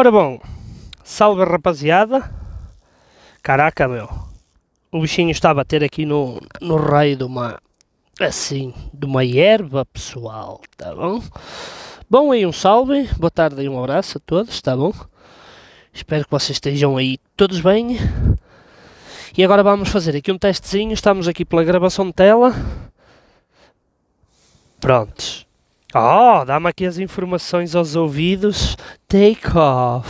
Ora bom, salve rapaziada. Caraca, meu. O bichinho está a bater aqui no, no raio de uma. Assim, de uma erva, pessoal, tá bom? Bom, aí um salve, boa tarde e um abraço a todos, tá bom? Espero que vocês estejam aí todos bem. E agora vamos fazer aqui um testezinho. Estamos aqui pela gravação de tela. Prontos. Oh, dá-me aqui as informações aos ouvidos. Take off.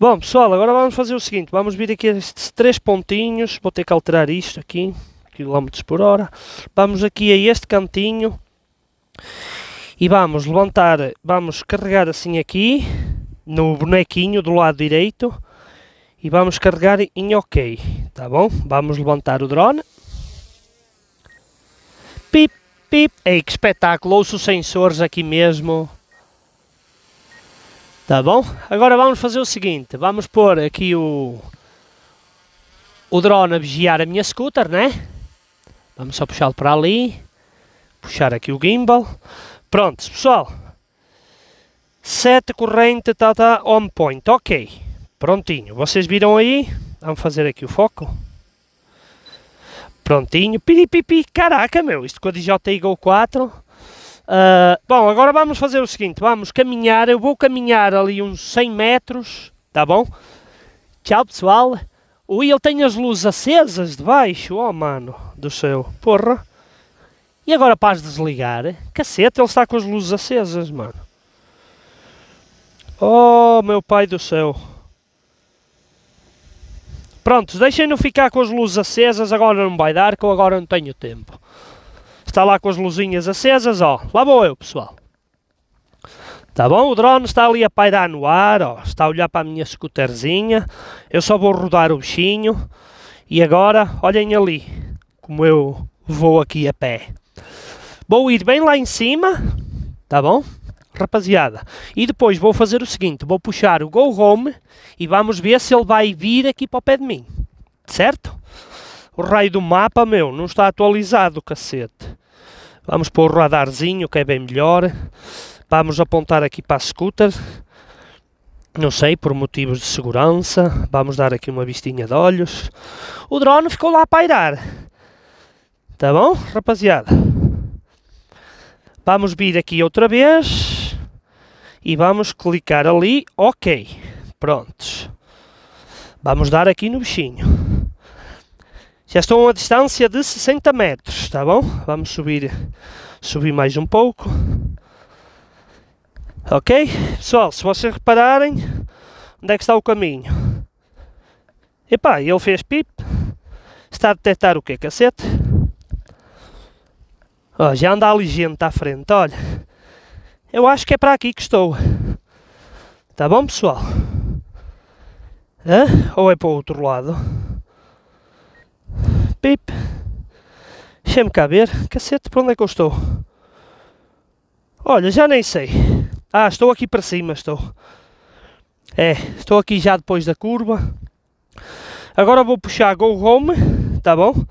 Bom, pessoal, agora vamos fazer o seguinte: vamos vir aqui a estes três pontinhos. Vou ter que alterar isto aqui, quilómetros por hora. Vamos aqui a este cantinho e vamos levantar, vamos carregar assim aqui no bonequinho do lado direito e vamos carregar em OK, tá bom? Vamos levantar o drone. Pip Pip, ei, que espetáculo, ouço os sensores aqui mesmo. Tá bom? Agora vamos fazer o seguinte, vamos pôr aqui o, o drone a vigiar a minha scooter, né? Vamos só puxá-lo para ali, puxar aqui o gimbal. Pronto, pessoal. Sete corrente, tá, tá, on point, ok. Prontinho, vocês viram aí? Vamos fazer aqui o foco prontinho. Piripipi, caraca, meu, isto com a DJI Go 4. Uh, bom, agora vamos fazer o seguinte, vamos caminhar, eu vou caminhar ali uns 100 metros, tá bom? Tchau, pessoal. O Will tem as luzes acesas debaixo. oh, mano, do céu, porra. E agora para as desligar, cacete, ele está com as luzes acesas, mano. Oh, meu pai do céu. Pronto, deixem-no ficar com as luzes acesas, agora não vai dar, que eu agora não tenho tempo. Está lá com as luzinhas acesas, ó. Lá vou eu, pessoal. Tá bom? O drone está ali a pairar no ar, ó. Está a olhar para a minha scooterzinha. Eu só vou rodar o bichinho. E agora, olhem ali, como eu vou aqui a pé. Vou ir bem lá em cima, tá bom? rapaziada. E depois vou fazer o seguinte, vou puxar o Go Home e vamos ver se ele vai vir aqui para o pé de mim, certo? O raio do mapa, meu, não está atualizado, cacete. Vamos pôr o radarzinho, que é bem melhor. Vamos apontar aqui para a scooter. Não sei, por motivos de segurança. Vamos dar aqui uma vistinha de olhos. O drone ficou lá a pairar. Tá bom, rapaziada? Vamos vir aqui outra vez e vamos clicar ali, ok, prontos. Vamos dar aqui no bichinho. Já estou a uma distância de 60 metros, está bom? Vamos subir, subir mais um pouco. Ok? Pessoal, se vocês repararem, onde é que está o caminho? Epá, ele fez pip. Está a detectar o que é cacete. já anda ali gente à frente, olha eu acho que é para aqui que estou. Tá bom, pessoal? Hã? Ou é para o outro lado? Pip. Deixa-me cá ver. Cacete, para onde é que eu estou? Olha, já nem sei. Ah, estou aqui para cima, estou. É, estou aqui já depois da curva. Agora vou puxar Go Home, tá bom?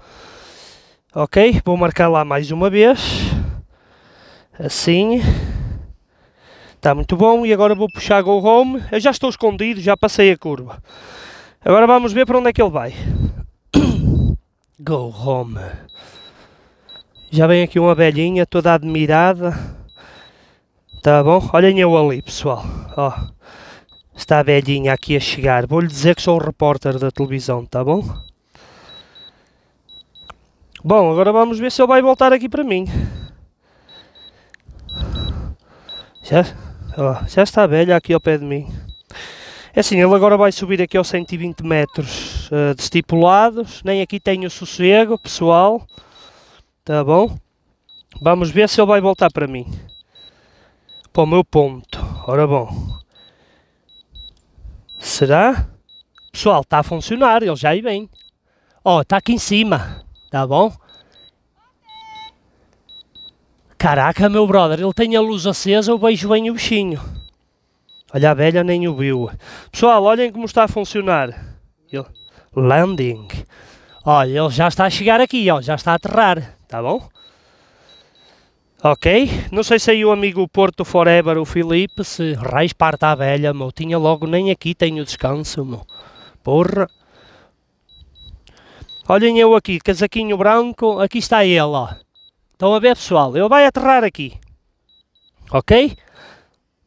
Ok, vou marcar lá mais uma vez. Assim. Está muito bom. E agora vou puxar Go Home. Eu já estou escondido, já passei a curva. Agora vamos ver para onde é que ele vai. Go Home. Já vem aqui uma velhinha toda admirada. Tá bom? Olhem eu ali, pessoal. Ó. Está a velhinha aqui a chegar. Vou-lhe dizer que sou um repórter da televisão, tá bom? Bom, agora vamos ver se ele vai voltar aqui para mim. Já? Ó, já está velha aqui ao pé de mim. É assim, ele agora vai subir aqui aos 120 metros uh, eh, estipulados. Nem aqui tenho sossego, pessoal. Tá bom? Vamos ver se ele vai voltar para mim. Para o meu ponto. Ora bom. Será? Pessoal, está a funcionar. Ele já aí vem. Ó, oh, está aqui em cima. Tá bom? Caraca, meu brother, ele tem a luz acesa, eu vejo bem o bichinho. Olha a velha, nem o viu. Pessoal, olhem como está a funcionar. Ele... Landing. Olha, ele já está a chegar aqui, ó, já está a aterrar, tá bom? Ok, não sei se aí o amigo Porto Forever, o Filipe, se raiz parta a velha, meu, tinha logo nem aqui tenho descanso, meu. Porra. Olhem eu aqui, casaquinho branco, aqui está ele, ó. Estão a ver, pessoal? Ele vai aterrar aqui. Ok?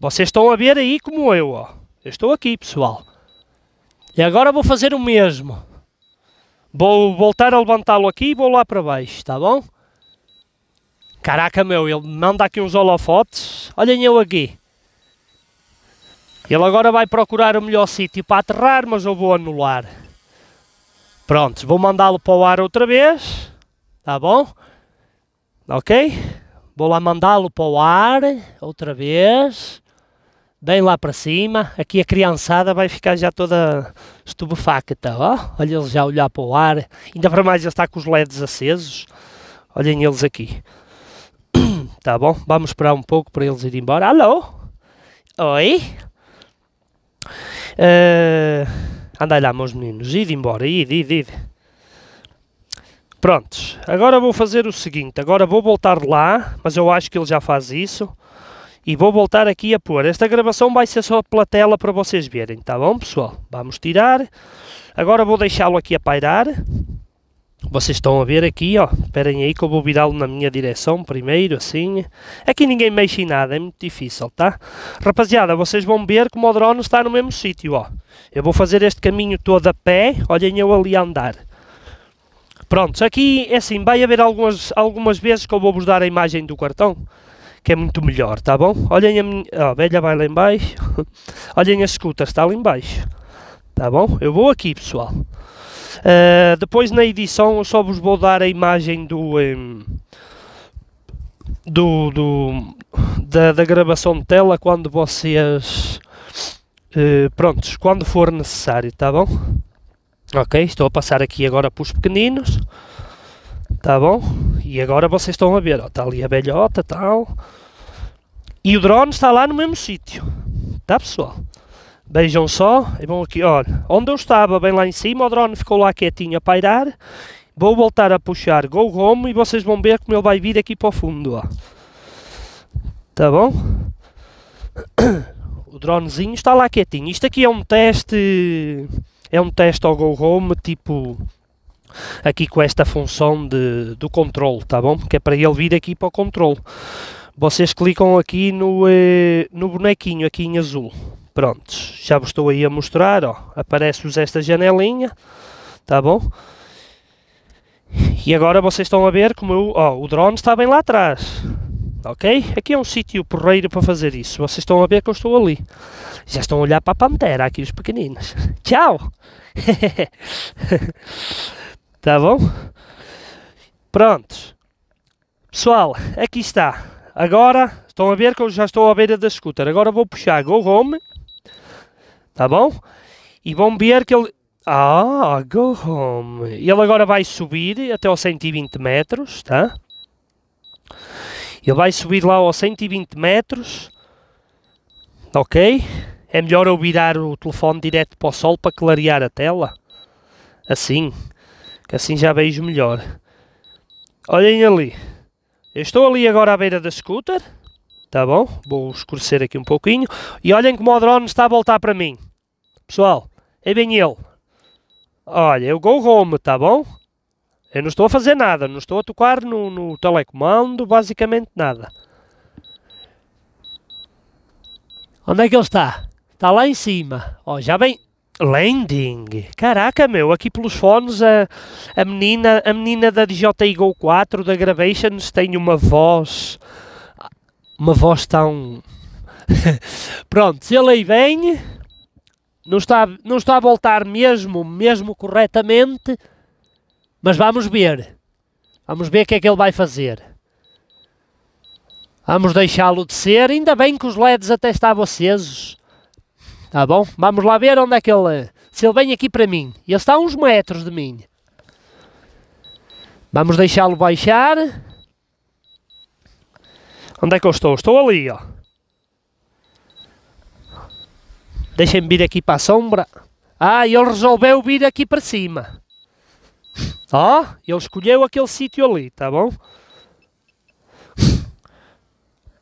Vocês estão a ver aí como eu, ó. Eu estou aqui, pessoal. E agora vou fazer o mesmo. Vou voltar a levantá-lo aqui e vou lá para baixo, tá bom? Caraca, meu, ele manda aqui uns holofotes. Olhem eu aqui. Ele agora vai procurar o melhor sítio para aterrar, mas eu vou anular. Pronto, vou mandá-lo para o ar outra vez. Tá bom? Ok? Vou lá mandá-lo para o ar, outra vez. Bem lá para cima. Aqui a criançada vai ficar já toda estupefacta. Oh, olha eles já olhar para o ar. Ainda para mais ele está com os LEDs acesos. Olhem eles aqui. tá bom? Vamos esperar um pouco para eles irem embora. Alô? Oi? Uh, andai lá, meus meninos. Ide embora. Ide, ide, ide. Prontos, agora vou fazer o seguinte, agora vou voltar lá, mas eu acho que ele já faz isso. E vou voltar aqui a pôr. Esta gravação vai ser só pela tela para vocês verem, tá bom, pessoal? Vamos tirar. Agora vou deixá-lo aqui a pairar. Vocês estão a ver aqui, ó. Esperem aí que eu vou virá-lo na minha direção primeiro, assim. Aqui ninguém mexe em nada, é muito difícil, tá? Rapaziada, vocês vão ver como o drone está no mesmo sítio, ó. Eu vou fazer este caminho todo a pé. Olhem eu ali a andar. Prontos, aqui é assim, vai haver algumas, algumas vezes que eu vou-vos dar a imagem do cartão, que é muito melhor, tá bom? Olhem a minha... a velha vai lá em baixo. Olhem as scooters, está lá em baixo. Tá bom? Eu vou aqui, pessoal. Uh, depois na edição eu só vos vou dar a imagem do... Um, do, do da, da, gravação de tela quando vocês... Uh, prontos, quando for necessário, tá bom? Ok, estou a passar aqui agora para os pequeninos. Tá bom? E agora vocês estão a ver, ó, está ali a velhota tal. E o drone está lá no mesmo sítio. Tá pessoal? Vejam só, é bom aqui, olha, onde eu estava, bem lá em cima, o drone ficou lá quietinho a pairar. Vou voltar a puxar Go Home e vocês vão ver como ele vai vir aqui para o fundo, ó. Tá bom? O dronezinho está lá quietinho. Isto aqui é um teste é um teste ao Go Home, tipo aqui com esta função de, do controle, tá bom? Que é para ele vir aqui para o controle. Vocês clicam aqui no, eh, no bonequinho, aqui em azul. Prontos, já vos estou aí a mostrar, ó. Aparece-vos esta janelinha, tá bom? E agora vocês estão a ver como eu, ó, o drone está bem lá atrás. Tá ok? Aqui é um sítio porreiro para fazer isso. Vocês estão a ver que eu estou ali. Já estão a olhar para a pantera aqui, os pequeninos. Tchau! tá bom? Prontos. Pessoal, aqui está. Agora, estão a ver que eu já estou à beira da scooter. Agora vou puxar Go Home. Tá bom? E vão ver que ele... Ah, Go Home. Ele agora vai subir até aos 120 metros, tá? Ele vai subir lá aos 120 metros. Ok? É melhor eu virar o telefone direto para o sol para clarear a tela. Assim. Que assim já vejo melhor. Olhem ali. Eu estou ali agora à beira da scooter. Tá bom? Vou escurecer aqui um pouquinho. E olhem como o drone está a voltar para mim. Pessoal, é bem ele. Olha, eu go home, tá bom? Eu não estou a fazer nada, não estou a tocar no, no telecomando, basicamente nada. Onde é que ele está? Está lá em cima. Ó, oh, já vem. Landing. Caraca, meu, aqui pelos fones a, a, menina, a menina da DJI Go 4 da Gravations tem uma voz. Uma voz tão. Pronto, se ele aí vem. Não está, não está a voltar mesmo, mesmo corretamente. Mas vamos ver. Vamos ver o que é que ele vai fazer. Vamos deixá-lo descer. Ainda bem que os LEDs até estavam acesos. Tá bom? Vamos lá ver onde é que ele... Se ele vem aqui para mim. Ele está a uns metros de mim. Vamos deixá-lo baixar. Onde é que eu estou? Estou ali, ó. Deixem-me vir aqui para a sombra. Ah, ele resolveu vir aqui para cima. Ó, oh, ele escolheu aquele sítio ali, tá bom?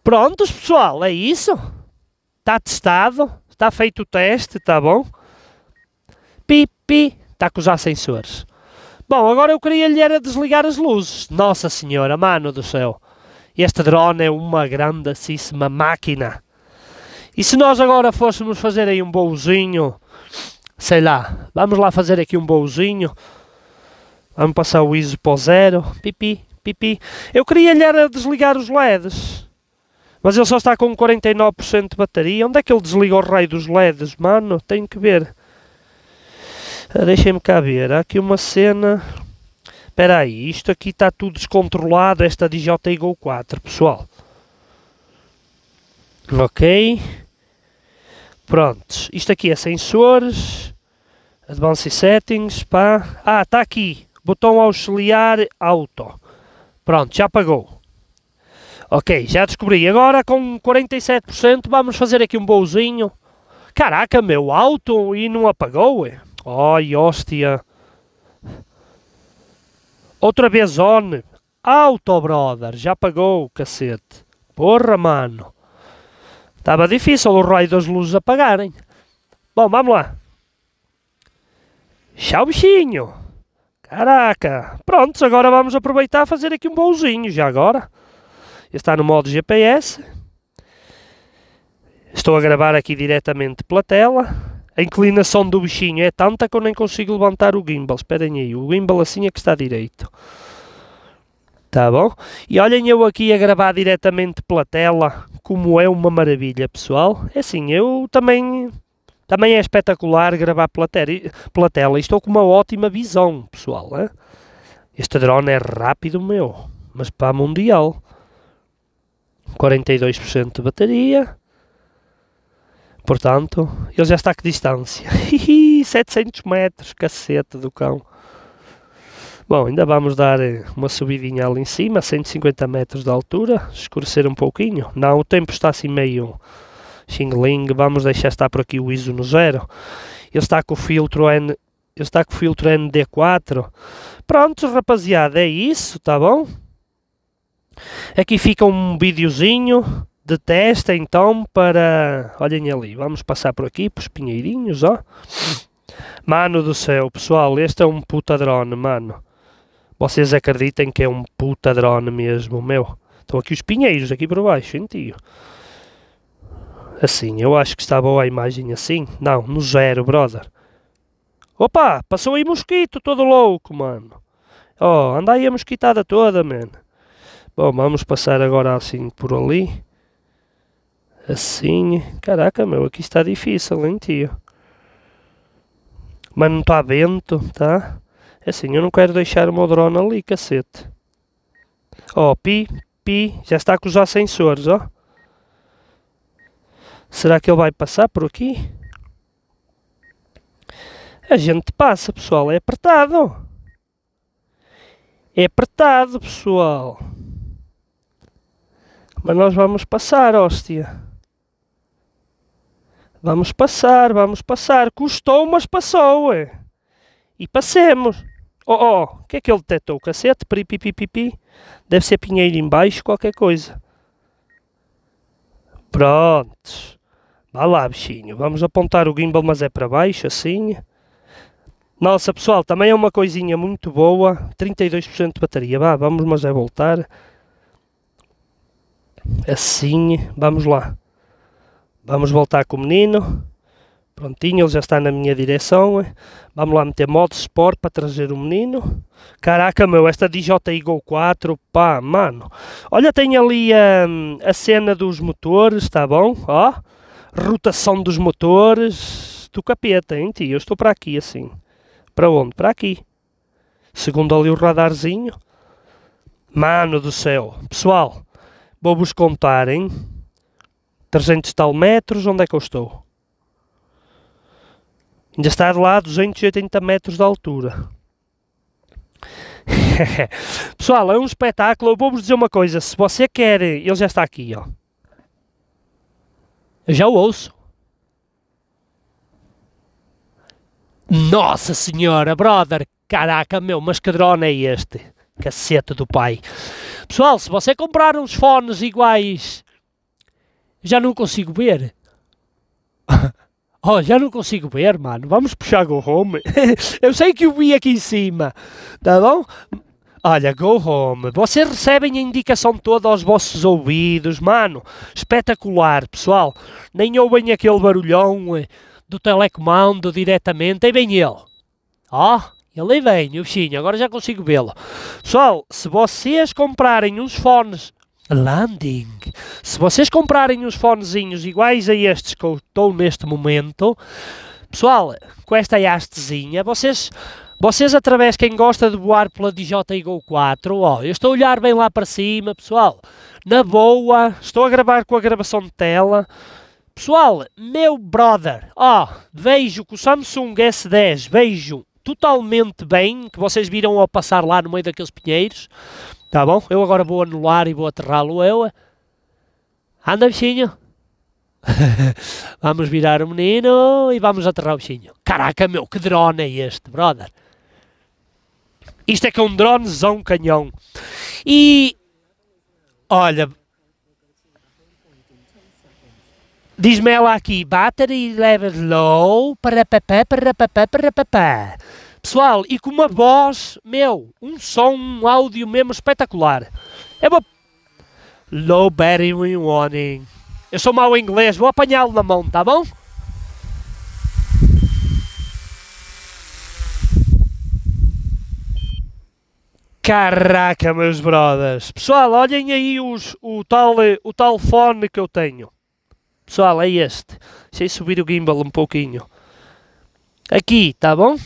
Prontos, pessoal, é isso. Está testado, está feito o teste, tá bom? Pipi, está com os ascensores. Bom, agora eu queria lhe era desligar as luzes. Nossa Senhora, mano do céu. Este drone é uma grandíssima máquina. E se nós agora fôssemos fazer aí um bolzinho, sei lá, vamos lá fazer aqui um bolzinho Vamos passar o ISO para o zero. Pipi, pipi. Eu queria lhe desligar os LEDs. Mas ele só está com 49% de bateria. Onde é que ele desliga o raio dos LEDs, mano? Tenho que ver. Ah, deixem-me cá ver. Há aqui uma cena... Espera aí, isto aqui está tudo descontrolado, esta DJI Go 4, pessoal. Ok. Prontos. Isto aqui é sensores. Advanced Settings, pá. Ah, está aqui botão auxiliar auto. Pronto, já pagou. Ok, já descobri. Agora com 47% vamos fazer aqui um bolzinho. Caraca, meu auto e não apagou. É? Ai, oh, hóstia. Outra vez on. Auto, brother. Já pagou, cacete. Porra, mano. Estava difícil o raio das luzes apagarem. Bom, vamos lá. Tchau, bichinho. Caraca! Prontos, agora vamos aproveitar fazer aqui um bolzinho já agora. Está no modo GPS. Estou a gravar aqui diretamente pela tela. A inclinação do bichinho é tanta que eu nem consigo levantar o gimbal. Esperem aí, o gimbal assim é que está direito. Tá bom? E olhem eu aqui a gravar diretamente pela tela, como é uma maravilha, pessoal. É assim, eu também também é espetacular gravar pela, pela tela. Estou com uma ótima visão, pessoal. Hein? Este drone é rápido, meu. Mas para mundial. 42% de bateria. Portanto, ele já está a que distância? 700 metros, cacete do cão. Bom, ainda vamos dar eh, uma subidinha ali em cima, 150 metros de altura, escurecer um pouquinho. Não, o tempo está assim meio Xingling, vamos deixar estar por aqui o ISO no zero. Ele está com o filtro N, ele está com o filtro ND4. Pronto, rapaziada, é isso, tá bom? Aqui fica um videozinho de teste, então, para... Olhem ali, vamos passar por aqui, para os pinheirinhos, ó. Mano do céu, pessoal, este é um puta drone, mano. Vocês acreditem que é um puta drone mesmo, meu. Estão aqui os pinheiros, aqui por baixo, hein, tio? Assim, eu acho que está boa a imagem assim. Não, no zero, brother. Opa, passou aí mosquito todo louco, mano. Oh, anda aí a mosquitada toda, mano. Bom, vamos passar agora assim por ali. Assim. Caraca, meu, aqui está difícil, hein, tio. Mas não está vento, tá? É assim, eu não quero deixar o meu drone ali, cacete. Oh, pi, pi. Já está com os sensores, ó. Oh. Será que ele vai passar por aqui? A gente passa, pessoal. É apertado. É apertado, pessoal. Mas nós vamos passar, hóstia. Vamos passar, vamos passar. Custou, mas passou, é. E passemos. Oh, oh, o que é que ele detectou? Cacete? Peripipipipi. Deve ser pinheiro embaixo, qualquer coisa. Prontos. Vá lá, bichinho. Vamos apontar o gimbal, mas é para baixo, assim. Nossa, pessoal, também é uma coisinha muito boa. 32% de bateria. Vá, vamos, mas é voltar. Assim, vamos lá. Vamos voltar com o menino. Prontinho, ele já está na minha direção. Vamos lá meter modo Sport para trazer o menino. Caraca, meu, esta DJI Go 4, pá, mano. Olha, tem ali a, hum, a cena dos motores, está bom? Ó rotação dos motores do capeta, hein, tio? Eu estou para aqui, assim. Para onde? Para aqui. Segundo ali o radarzinho. Mano do céu. Pessoal, vou-vos contar, hein? 300 tal metros, onde é que eu estou? Ainda está lá a 280 metros de altura. Pessoal, é um espetáculo. Eu vou-vos dizer uma coisa. Se você quer... Ele já está aqui, ó. Eu já o ouço. Nossa Senhora, brother! Caraca, meu, mas que drone é este? Cacete do pai. Pessoal, se você comprar uns fones iguais, já não consigo ver. oh, já não consigo ver, mano. Vamos puxar o home. Eu sei que o vi aqui em cima, tá bom? Olha, go home. Vocês recebem a indicação toda aos vossos ouvidos, mano. Espetacular, pessoal. Nem ouvem aquele barulhão eh, do telecomando diretamente. Aí vem ele. Ó, oh, ele vem, o bichinho. Agora já consigo vê-lo. Pessoal, se vocês comprarem uns fones Landing. Se vocês comprarem uns fonezinhos iguais a estes que eu estou neste momento, pessoal, com esta hastezinha, vocês vocês, através quem gosta de voar pela DJI Go 4, ó, eu estou a olhar bem lá para cima, pessoal, na boa, estou a gravar com a gravação de tela. Pessoal, meu brother, ó, vejo que o Samsung S10, vejo totalmente bem, que vocês viram ao passar lá no meio daqueles pinheiros, tá bom? Eu agora vou anular e vou aterrá-lo eu. Anda, bichinho. vamos virar o menino e vamos aterrar o bichinho. Caraca, meu, que drone é este, brother? Isto é que é um dronezão canhão. E. Olha. Diz-me ela aqui, battery level low, para papá, para papá, para papá. Pessoal, e com uma voz, meu, um som, um áudio mesmo espetacular. É uma... Low battery warning. Eu sou mau em inglês, vou apanhá-lo na mão, tá bom? Caraca, meus brothers. Pessoal, olhem aí os, o, tal, o tal fone que eu tenho. Pessoal, é este. Deixei subir o gimbal um pouquinho. Aqui, tá bom?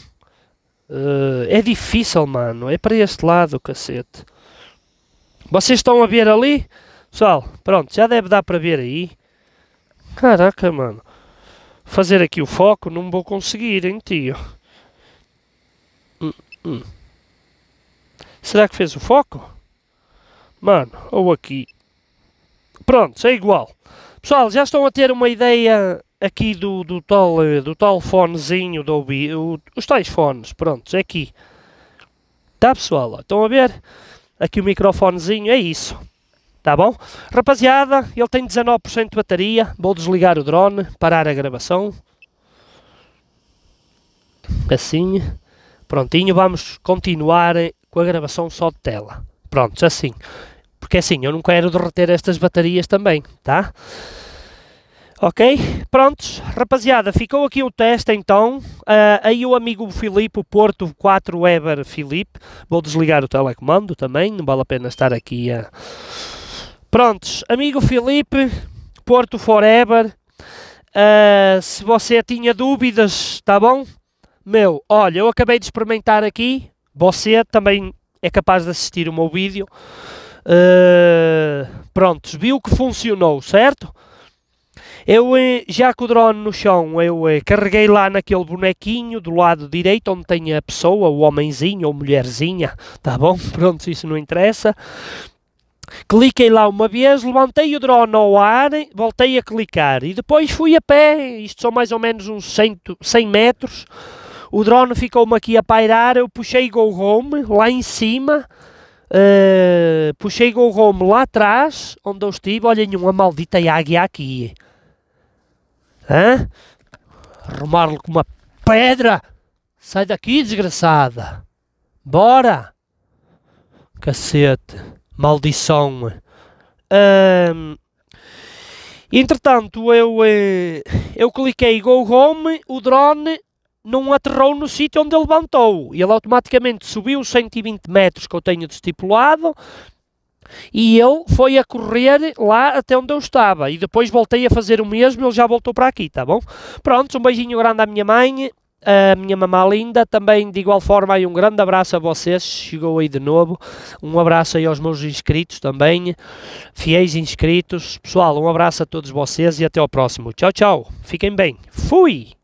Uh, é difícil, mano. É para este lado, cacete. Vocês estão a ver ali? Pessoal, pronto, já deve dar para ver aí. Caraca, mano. Fazer aqui o foco não vou conseguir, hein, tio. Hum, hum. Será que fez o foco? Mano, ou aqui. Pronto, é igual. Pessoal, já estão a ter uma ideia aqui do, do tal, eh, do tal fonezinho do Obi, os tais fones, prontos, é aqui. Tá pessoal, estão a ver? Aqui o microfonezinho, é isso. Tá bom? Rapaziada, ele tem 19% de bateria, vou desligar o drone, parar a gravação. Assim, prontinho, vamos continuar com a gravação só de tela. Pronto, assim. Porque assim, eu não quero derreter estas baterias também, tá? Ok? Prontos, rapaziada, ficou aqui o teste então. Uh, aí o amigo Filipe, o Porto 4 Weber Filipe. Vou desligar o telecomando também, não vale a pena estar aqui a. Prontos, amigo Filipe, Porto Forever. Uh, se você tinha dúvidas, tá bom? Meu, olha, eu acabei de experimentar aqui você também é capaz de assistir o meu vídeo. Uh, eh, prontos, viu que funcionou, certo? Eu, eh, já com o drone no chão, eu eh, carreguei lá naquele bonequinho do lado direito, onde tem a pessoa, o homenzinho ou mulherzinha, tá bom? Pronto, isso não interessa. Cliquei lá uma vez, levantei o drone ao ar, voltei a clicar e depois fui a pé, isto são mais ou menos uns 100, 100 metros, o drone ficou-me aqui a pairar, eu puxei Go Home lá em cima, uh, puxei Go Home lá atrás, onde eu estive. Olhem, uma maldita águia aqui. Hã? Arrumar-lhe com uma pedra. Sai daqui, desgraçada. Bora. Cacete. Maldição. Um, entretanto, eu, eh, eu cliquei Go Home, o drone não aterrou no sítio onde ele levantou. Ele automaticamente subiu os 120 metros que eu tenho estipulado e eu foi a correr lá até onde eu estava. E depois voltei a fazer o mesmo ele já voltou para aqui, tá bom? Pronto, um beijinho grande à minha mãe, à minha mamá linda. Também, de igual forma, aí um grande abraço a vocês. Chegou aí de novo. Um abraço aí aos meus inscritos também, fiéis inscritos. Pessoal, um abraço a todos vocês e até ao próximo. Tchau, tchau. Fiquem bem. Fui!